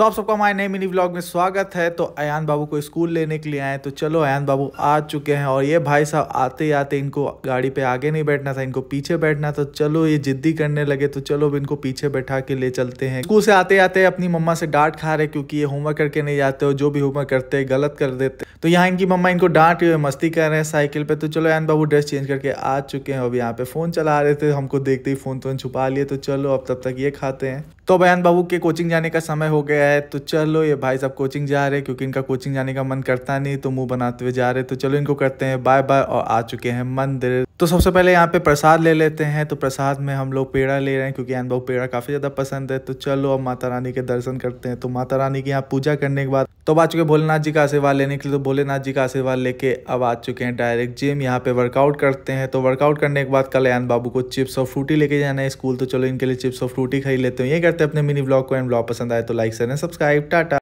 तो आप सबका हमारे नए मिनी ब्लॉग में स्वागत है तो अयान बाबू को स्कूल लेने के लिए आए तो चलो अयान बाबू आ चुके हैं और ये भाई साहब आते आते इनको गाड़ी पे आगे नहीं बैठना था इनको पीछे बैठना था तो चलो ये जिद्दी करने लगे तो चलो इनको पीछे बैठा के ले चलते हैं स्कूल से आते आते अपनी मम्मा से डांट खा रहे क्योंकि ये होमवर्क करके नहीं जाते हो जो भी होमवर्क करते है गलत कर देते तो यहाँ इनकी मम्मा इनको डांट रही मस्ती कर रहे हैं साइकिल पे तो चलो अयन बाबू ड्रेस चेंज करके आ चुके हैं अब यहाँ पे फोन चला रहे थे हमको देखते ही फोन तो छुपा लिए तो चलो अब तब तक ये खाते हैं तो बयान बाबू के कोचिंग जाने का समय हो गया है तो चलो ये भाई साहब कोचिंग जा रहे हैं क्योंकि इनका कोचिंग जाने का मन करता नहीं तो मुंह बनाते हुए जा रहे तो चलो इनको करते हैं बाय बाय और आ चुके हैं मंदिर तो सबसे पहले यहाँ पे प्रसाद ले लेते हैं तो प्रसाद में हम लोग पेड़ा ले रहे हैं क्योंकि बाबू पेड़ा काफ़ी ज़्यादा पसंद है तो चलो अब माता रानी के दर्शन करते हैं तो माता रानी की यहाँ पूजा करने के बाद तो आ चुके भोलेनाथ जी का आशीर्वाद लेने के लिए तो भोलेनाथ जी का आशीर्वाद लेके अब आ चुके हैं डायरेक्ट जिम यहाँ पे वर्कआउट करते हैं तो वर्कआउट करने के बाद कल्याण बाबू को चिप्स और फ्रूटी लेके जाना है स्कूल तो चलो इनके लिए चिप्स और फ्रूटी खरीद लेते हैं ये करते हैं अपने मिनी ब्लॉग को एंड ब्लॉग पसंद आए तो लाइक करें सब्सक्राइब टाटा